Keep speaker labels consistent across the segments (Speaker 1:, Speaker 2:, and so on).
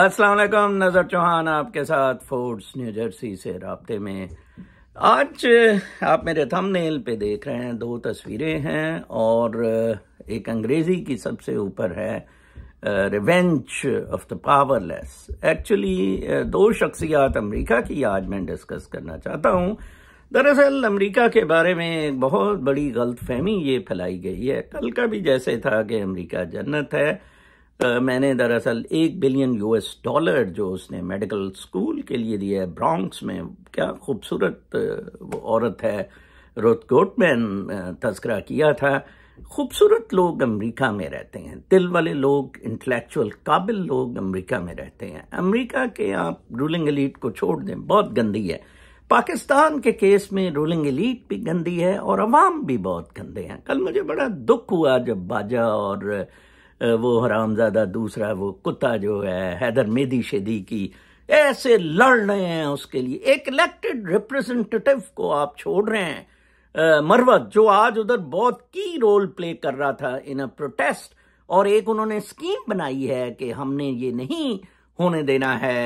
Speaker 1: अस्सलाम वालेकुम नज़र चौहान आपके साथ फोर्ड्स न्यू जर्सी से रबते में आज आप मेरे थंबनेल पे देख रहे हैं दो तस्वीरें हैं और एक अंग्रेज़ी की सबसे ऊपर है revenge of the powerless actually दो शख्सियात अमेरिका की आज मैं डिस्कस करना चाहता हूँ दरअसल अमेरिका के बारे में एक बहुत बड़ी गलतफहमी ये फैलाई गई है कल का भी जैसे था कि अमेरिका जन्नत है मैंने दरअसल एक बिलियन यूएस डॉलर जो उसने मेडिकल स्कूल के लिए दिया है ब्रॉन्क्स में क्या खूबसूरत वो औरत है रोथ गोटमैन तस्करा किया था खूबसूरत लोग अमेरिका में रहते हैं दिल वाले लोग इंटेलेक्चुअल काबिल लोग अमेरिका में रहते हैं अमेरिका के आप रूलिंग एलीट को छोड़ दें बहुत गंदी है पाकिस्तान के केस में रूलिंग एलीट भी गंदी है और अवाम भी बहुत गंदे हैं कल मुझे बड़ा दुख हुआ जब बाजा और वो हरामजादा दूसरा वो कुत्ता जो है हैदर मेदी शेदी की ऐसे लड़ रहे हैं उसके लिए एक इलेक्टेड रिप्रेजेंटेटिव को आप छोड़ रहे हैं मरवत जो आज उधर बहुत की रोल प्ले कर रहा था इन अ प्रोटेस्ट और एक उन्होंने स्कीम बनाई है कि हमने ये नहीं होने देना है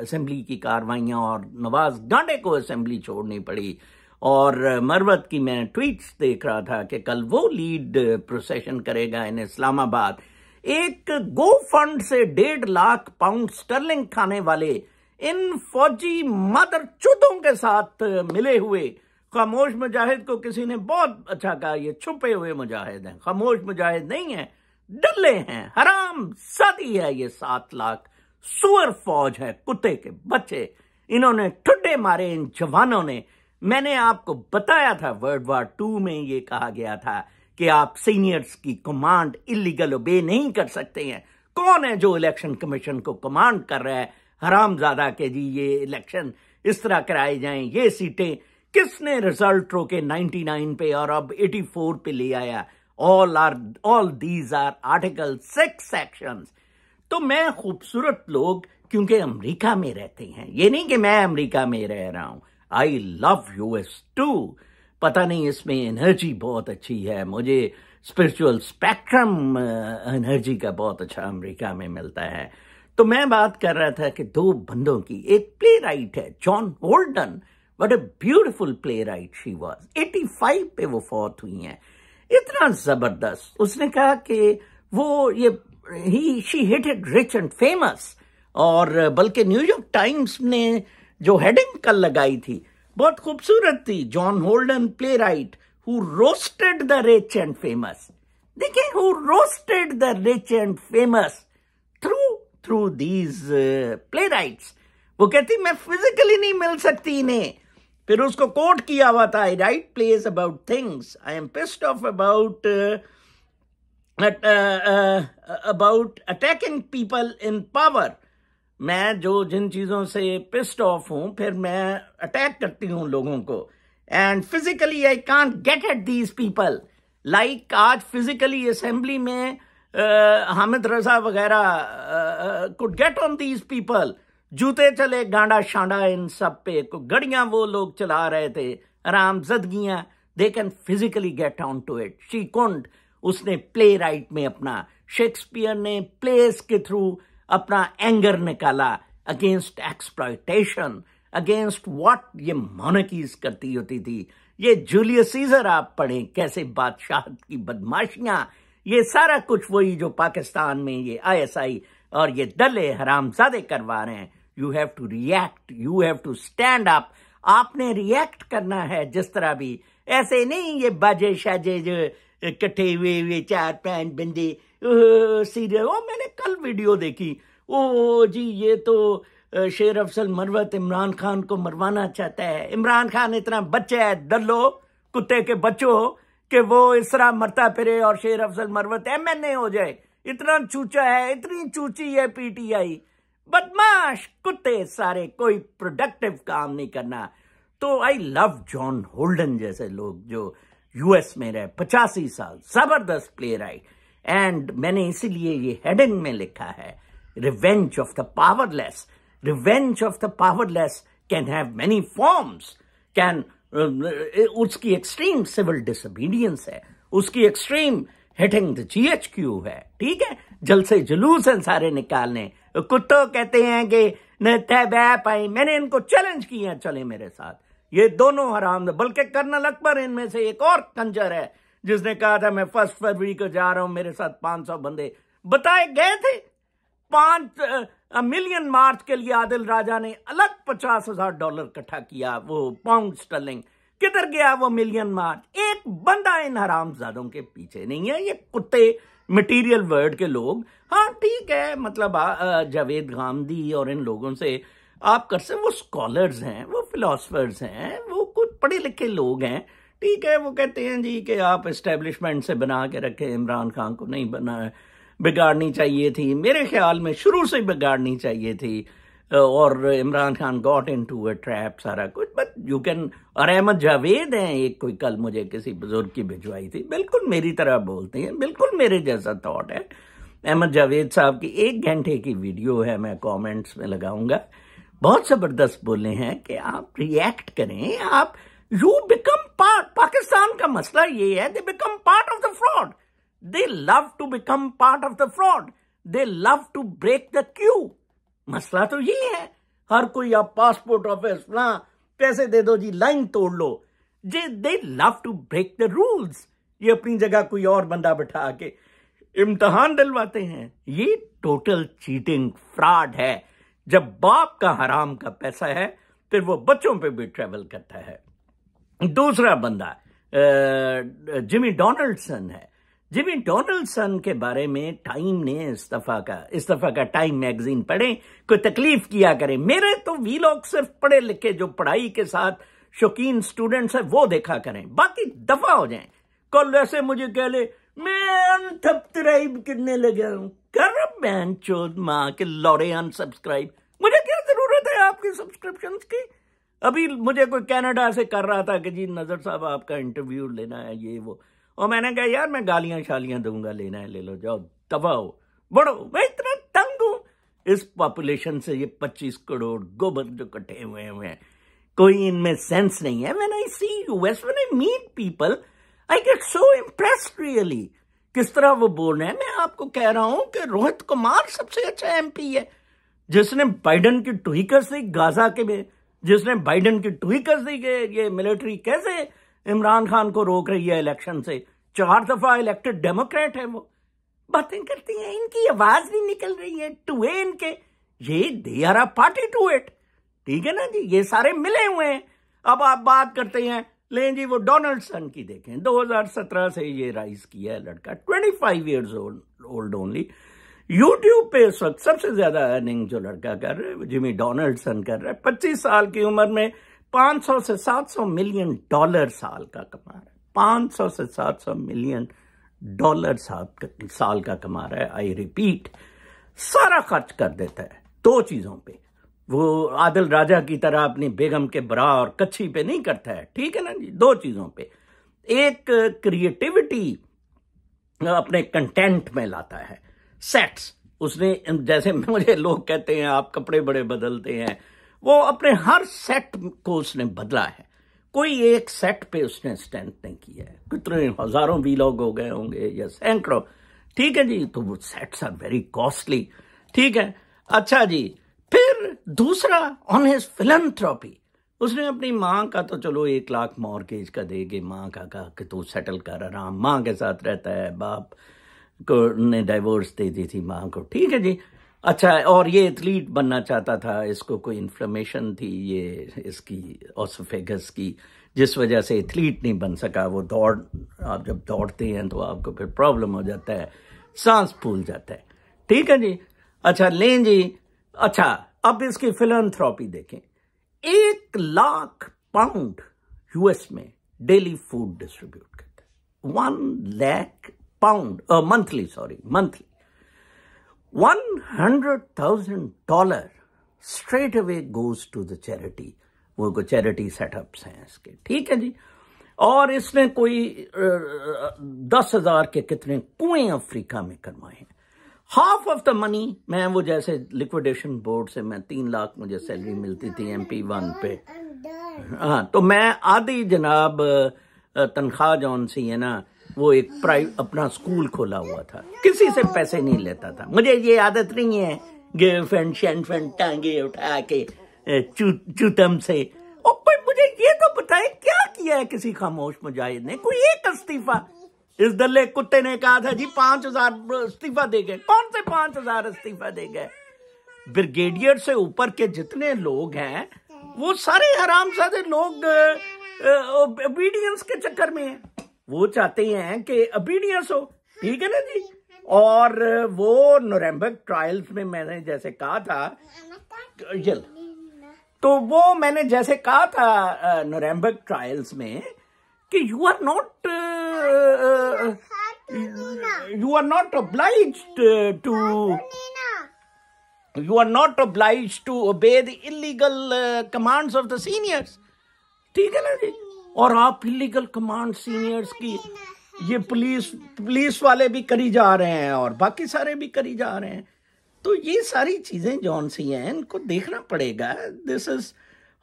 Speaker 1: असेंबली की कार्रवाइयाँ और नवाज गांडे को असेंबली छोड़नी पड़ी और मरवत की मैं ट्वीट्स देख रहा था कि कल वो लीड प्रोसेशन करेगा इन इस्लामाबाद एक गो फंड से डेढ़ लाख पाउंड स्टर्लिंग खाने वाले इन फौजी मदर चुतों के साथ मिले हुए खामोश मुजाहिद को किसी ने बहुत अच्छा कहा ये छुपे हुए मुजाहिद हैं खामोश मुजाहिद नहीं है डल्ले हैं हराम सदी है ये सात लाख सुअर फौज है कुत्ते के बच्चे इन्होंने ठुड्डे मारे इन जवानों ने मैंने आपको बताया था वर्ल्ड वार टू में ये कहा गया था कि आप सीनियर्स की कमांड इलीगल ओबे नहीं कर सकते हैं कौन है जो इलेक्शन कमीशन को कमांड कर रहा है हराम ज्यादा के जी ये इलेक्शन इस तरह कराए जाएं ये सीटें किसने रिजल्ट रोके 99 पे और अब 84 पे ले आया all are all these are article six section तो मैं खूबसूरत लोग क्योंकि अमेरिका में रहते हैं ये नहीं कि मैं अमेरिका में रह रहा हूं I love you as too पता नहीं इसमें एनर्जी बहुत अच्छी है मुझे स्पिरिचुअल स्पेक्ट्रम एनर्जी का बहुत अच्छा अमेरिका में मिलता है तो मैं बात कर रहा था कि दो बंदों की एक प्ले राइट है John Holden what a beautiful playwright she was eighty five पे वो फौत हुई है इतना जबरदस्त उसने कहा कि वो ये ही she hit it rich and famous और uh, बल्कि न्यूयॉर्क टाइम्स ने जो हेडिंग कल लगाई थी बहुत खूबसूरत थी John Holden playwright who roasted the rich and famous देखिए who roasted the rich and famous through through these playwrights वो कहती मैं फिजिकली नहीं मिल सकती इन्हें फिर उसको कोट किया हुआ था I write plays about things I am pissed off about about attacking people in power मैं जो जिन चीज़ों से पिस्ट ऑफ हूँ फिर मैं अटैक करती हूँ लोगों को and physically I can't get at these people like आज फिजिकली असेंबली में हामिद रजा वगैरह could get on these people जूते चले गांडा शांडा इन सब पे गड़िया वो लोग चला रहे थे आराम जदगियां they can physically get on to it she could उसने प्ले राइट में अपना शेक्सपियर ने प्लेस के थ्रू अपना एंगर निकाला अगेंस्ट एक्सप्लाइटेशन अगेंस्ट व्हाट ये मोनकीज करती होती थी ये जूलियस सीजर आप पढ़ें कैसे बादशाह की बदमाशियां ये सारा कुछ वही जो पाकिस्तान में ये आईएसआई और ये दले हरामजादे करवा रहे हैं you have to react you have to stand up आपने रिएक्ट करना है जिस तरह भी ऐसे नहीं ये बाजे शाजे जो इकट्ठे हुए हुए चार पांच बिंदी सीरियल और मैंने कल वीडियो देखी ओ जी ये तो शेर अफसल मरवत इमरान खान को मरवाना चाहता है इमरान खान इतना बच्चा है दलो कुत्ते के बच्चों कि वो इस तरह मरता फिरे और Sher Afzal Marwat M N A हो जाए इतना चूचा है इतनी चूची है पीटीआई बदमाश कुत्ते सारे कोई प्रोडक्टिव काम नहीं करना तो आई लव जॉन होल्डन जैसे लोग जो यूएस में रहे पचासी साल जबरदस्त प्लेयर आई एंड मैंने इसीलिए ये हेडिंग में लिखा है revenge of the powerless revenge of the powerless can have many forms can उसकी एक्सट्रीम सिविल डिसबीडियंस है उसकी एक्सट्रीम हिटिंग द जीएचक्यू है ठीक है जलसे जुलूस हैं सारे निकालने कुत्तो कहते हैं कि तय पाई मैंने इनको चैलेंज किया चले मेरे साथ ये दोनों हराम बल्कि कर्नल अकबर इनमें से एक और कंजर है जिसने कहा था मैं फर्स्ट फरवरी को जा रहा हूं मेरे साथ 500 बंदे बताए गए थे पांच मिलियन मार्च के लिए आदिल राजा ने अलग पचास हजार डॉलर इकट्ठा किया वो पाउंड स्टलिंग किधर गया वो मिलियन मार्च एक बंदा इन हरामजादों के पीछे नहीं है ये कुत्ते मटेरियल वर्ल्ड के लोग हाँ ठीक है मतलब जावेद गांधी और इन लोगों से आप कर सकते वो स्कॉलर्स हैं वो फिलोसफर्स हैं वो कुछ पढ़े लिखे लोग हैं ठीक है वो कहते हैं जी कि आप इस्टेब्लिशमेंट से बना के रखे इमरान खान को नहीं बना बिगाड़नी चाहिए थी मेरे ख्याल में शुरू से बिगाड़नी चाहिए थी और Imran Khan got into a trap सारा कुछ बट यू कैन और अहमद जावेद हैं एक कोई कल मुझे किसी बुजुर्ग की भिजवाई थी बिल्कुल मेरी तरह बोलते हैं बिल्कुल मेरे जैसा थाट है अहमद जावेद साहब की एक घंटे की वीडियो है मैं कमेंट्स में लगाऊंगा बहुत ज़बरदस्त बोले हैं कि आप रिएक्ट करें आप यू बिकम पाकिस्तान का मसला ये है they become part of the fraud fraud. They love to become part of the fraud. They love to break the मसला तो ये है हर कोई आप पासपोर्ट ऑफिस ना पैसे दे दो जी लाइन तोड़ लो जे they love to break the rules ये अपनी जगह कोई और बंदा बैठा के इम्तहान डलवाते हैं ये टोटल चीटिंग फ्रॉड है जब बाप का हराम का पैसा है फिर वो बच्चों पे भी ट्रेवल करता है दूसरा बंदा जिमी डोनाल्डसन है जिमी डोनाल्डसन के बारे में टाइम ने इस्तीफा का इस्तीफा का टाइम मैगजीन पढ़े कोई तकलीफ किया करें मेरे तो वी लोग सिर्फ पढ़े लिखे जो पढ़ाई के साथ शौकीन स्टूडेंट्स है वो देखा करें बाकी दफा हो जाए कल ऐसे मुझे कह ले मैं अनसब्सक्राइब करने लगा हूं कर बहन चोद माँ के लौड़े अनसब्सक्राइब मुझे क्या जरूरत है आपके सब्सक्रिप्शन की अभी मुझे कोई कनाडा से कर रहा था कि जी नज़र साहब आपका इंटरव्यू लेना है ये वो और मैंने कहा यार मैं गालियां शालियां दूंगा लेना है ले लो जाओ तबाह हो बढ़ो मैं इतना तंग हूँ इस पॉपुलेशन से ये पच्चीस करोड़ गोबर जो कटे हुए हैं कोई इनमें सेंस नहीं है when I see you waste when I meet people I get so impress really किस तरह वो बोल रहे हैं मैं आपको कह रहा हूं कि रोहित कुमार सबसे अच्छा एमपी है जिसने बाइडन की टुहिकर से गाजा के में जिसने बाइडन की ट्वीट दी कि ये मिलिट्री कैसे इमरान खान को रोक रही है इलेक्शन से चार दफा इलेक्टेड डेमोक्रेट है वो बातें करती हैं इनकी आवाज भी निकल रही है ए इनके ये they are party to it ठीक है ना जी ये सारे मिले हुए हैं अब आप बात करते हैं लें जी वो डोनाल्डसन की देखें 2017 से ये राइज किया है लड़का 25 five old old only YouTube पे इस वक्त सबसे ज्यादा अर्निंग जो लड़का कर रहा है जिमी डोनाल्डसन कर रहा है पच्चीस साल की उम्र में 500 से 700 मिलियन डॉलर साल का कमा रहा है 500 से 700 मिलियन डॉलर साल का कमा रहा है आई रिपीट सारा खर्च कर देता है दो चीजों पे वो आदिल राजा की तरह अपनी बेगम के बरा और कच्छी पे नहीं करता है ठीक है ना जी दो चीजों पे एक क्रिएटिविटी अपने कंटेंट में लाता है सेट्स उसने जैसे मुझे लोग कहते हैं आप कपड़े बड़े बदलते हैं वो अपने हर सेट को उसने बदला है कोई एक सेट पे उसने स्टैंड नहीं किया है कितने हजारों लोग हो गए होंगे या सैकड़ों ठीक है जी तो वो सेट्स आर वेरी कॉस्टली ठीक है अच्छा जी फिर दूसरा ऑन हिज फिलंथ्रॉपी उसने अपनी माँ का तो चलो एक लाख मॉर्गेज का देगी माँ का कहा कि तू सेटल कर आराम माँ के साथ रहता है बाप को ने डाइवोर्स दे दी थी माँ को ठीक है जी अच्छा और ये एथलीट बनना चाहता था इसको कोई इन्फ्लेमेशन थी ये इसकी ऑसोफेगस की जिस वजह से एथलीट नहीं बन सका वो दौड़ आप जब दौड़ते हैं तो आपको फिर प्रॉब्लम हो जाता है सांस फूल जाता है ठीक है जी अच्छा लें जी अच्छा अब इसकी फिलंथ्रॉपी देखें एक लाख पाउंड यूएस में डेली फूड डिस्ट्रीब्यूट करता है one lakh sorry monthly one hundred thousand dollar straight away goes to the charity वो को चैरिटी सेटअप्स हैं इसके ठीक है जी और इसने कोई दस हजार के कितने कुएं अफ्रीका में करवाए हैं हाफ ऑफ द मनी मैं वो जैसे लिक्विडेशन बोर्ड से मैं तीन लाख मुझे सैलरी मिलती थी एम पी वन पे हाँ तो मैं आधी जनाब तनख्वाह जौन सी है ना वो एक प्राइवेट अपना स्कूल खोला हुआ था किसी से पैसे नहीं लेता था मुझे ये आदत नहीं है गर्लफ्रेंड फ्रेंड टांगे उठा के चू, चूतम से ओ, मुझे ये तो बताए क्या किया है किसी खामोश मुजाहिद ने कोई एक इस्तीफा इस दल्ले कुत्ते ने कहा था जी पांच हजार इस्तीफा दे गए कौन से पांच हजार इस्तीफा दे गए ब्रिगेडियर से ऊपर के जितने लोग हैं वो सारे हराम सादे लोग ओबीडियंस के चक्कर में हैं वो चाहते हैं कि अपीडियंस हो ठीक है ना जी और वो नोरेम्बर्ग ट्रायल्स में मैंने जैसे कहा था जल तो वो मैंने जैसे कहा था नोरेम्बर्ग ट्रायल्स में कि you are not you are not obliged to you are not obliged to obey the illegal commands of the seniors ठीक है ना जी और आप इलीगल कमांड सीनियर्स की ये पुलिस पुलिस वाले भी करी जा रहे हैं और बाकी सारे भी करी जा रहे हैं तो ये सारी चीज़ें जॉन सी हैं इनको देखना पड़ेगा this is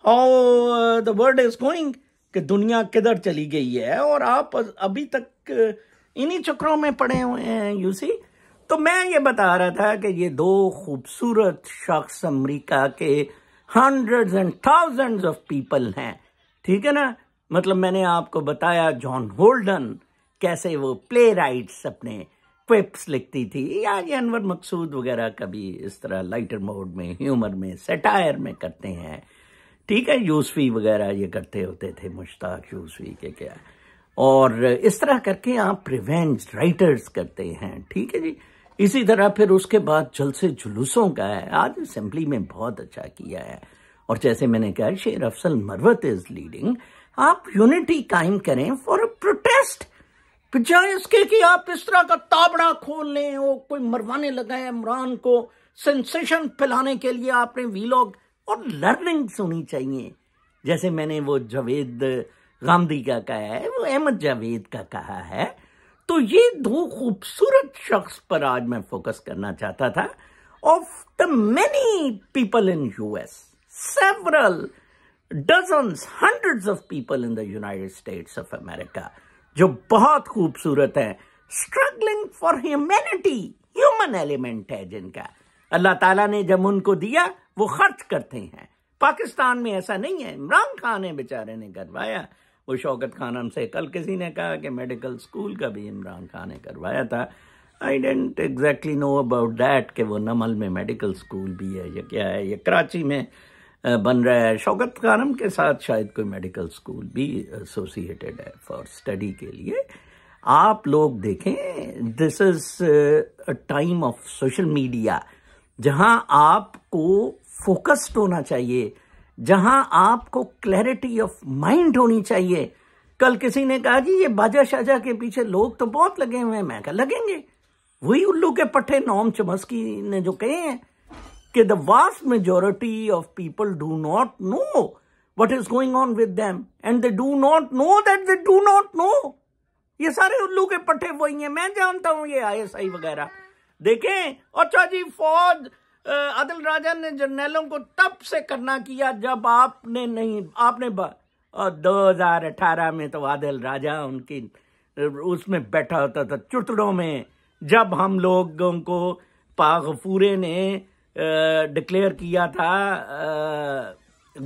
Speaker 1: how the world is going कि दुनिया किधर चली गई है और आप अभी तक uh, इन्हीं चक्रों में पड़े हुए हैं यू सी तो मैं ये बता रहा था कि ये दो खूबसूरत शख्स अमरीका के hundred and thousand of people हैं ठीक है ना मतलब मैंने आपको बताया जॉन होल्डन कैसे वो प्ले राइट्स अपने क्विप्स लिखती थी या अनवर मकसूद वगैरह कभी इस तरह लाइटर मोड में ह्यूमर में सेटायर में करते हैं ठीक है यूसफी वगैरह ये करते होते थे मुश्ताक यूसफी के क्या और इस तरह करके आप प्रिवेंट राइटर्स करते हैं ठीक है जी इसी तरह फिर उसके बाद जलसे जुलूसों का है आज असेंबली में बहुत अच्छा किया है और जैसे मैंने कहा शेर अफसल मरवत इज लीडिंग आप यूनिटी कायम करें फॉर अ प्रोटेस्ट बजाय इसके कि आप इस तरह का ताबड़ा खोल लें वो कोई मरवाने लगा है इमरान को सेंसेशन फैलाने के लिए आपने वीलॉग और लर्निंग होनी चाहिए जैसे मैंने वो जावेद गांधी का कहा है वो अहमद जावेद का कहा है तो ये दो खूबसूरत शख्स पर आज मैं फोकस करना चाहता था of the many people in US several dozens, hundreds of people in the United States of America जो बहुत खूबसूरत है struggling for humanity human element है जिनका अल्लाह ताला ने जब उनको दिया वो खर्च करते हैं पाकिस्तान में ऐसा नहीं है इमरान खान ने बेचारे ने करवाया वो शौकत खान से कल किसी ने कहा कि मेडिकल स्कूल का भी इमरान खान ने करवाया था I don't exactly know about that कि वो नमल में मेडिकल स्कूल भी है या क्या है ये कराची में बन रहा है शौकत कारम के साथ शायद कोई मेडिकल स्कूल भी एसोसिएटेड है फॉर स्टडी के लिए आप लोग देखें this is a time of social media जहां आपको फोकस्ड होना चाहिए जहां आपको क्लैरिटी ऑफ माइंड होनी चाहिए कल किसी ने कहा जी ये बाजा शाजा के पीछे लोग तो बहुत लगे हुए हैं मैं कहा लगेंगे वही उल्लू के पट्टे नॉम चमस्की ने जो कहे हैं the vast majority of people do not know what is going on with them and they do not know that they do not know ये सारे उल्लू के पट्टे वही हैं मैं जानता हूं ये आईएसआई वगैरह देखें अच्छा जी फौज अदल राजा ने जर्नैलों को तब से करना किया जब आपने नहीं आपने दो हजार अठारह में तो आदिल राजा उनकी उसमें बैठा होता था चुटड़ों में जब हम लोगों को पागफूरे ने डिक्लेयर किया था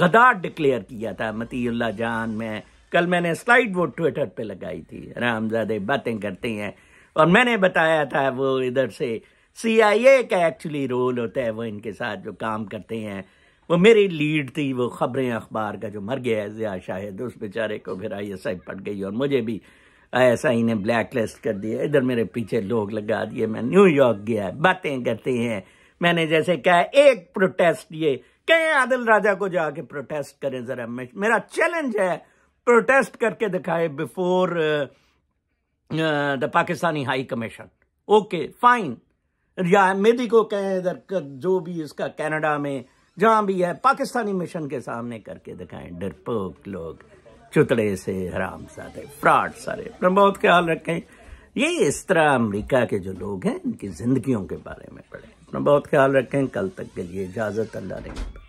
Speaker 1: गदार डिक्लेयर किया था मती जान में कल मैंने स्लाइड वो ट्विटर पे लगाई थी रामजादे बातें करते हैं और मैंने बताया था वो इधर से सी आई ए का एक्चुअली रोल होता है वो इनके साथ जो काम करते हैं वो मेरी लीड थी वो ख़बरें अखबार का जो मर गया है ज़िया शाहिद उस बेचारे को फिर आई एस आई पट गई और मुझे भी आई एस आई ने ब्लैक लिस्ट कर दिया इधर मेरे पीछे लोग लगा दिए मैं न्यूयॉर्क गया बातें करते हैं मैंने जैसे कहा एक प्रोटेस्ट ये कहें आदिल राजा को जाके प्रोटेस्ट करें जरा मेरा चैलेंज है प्रोटेस्ट करके दिखाए before the Pakistani high commission okay fine या मेदी को कहें इधर जो भी इसका कनाडा में जहां भी है पाकिस्तानी मिशन के सामने करके दिखाएं डरपोक लोग चुतड़े से हराम साधे फ्रॉड सारे अपना बहुत ख्याल रखें ये इस तरह अमेरिका के जो लोग हैं इनकी जिंदगियों के बारे में पढ़ें अपना बहुत ख्याल रखें कल तक के लिए इजाज़त अल्लाह ने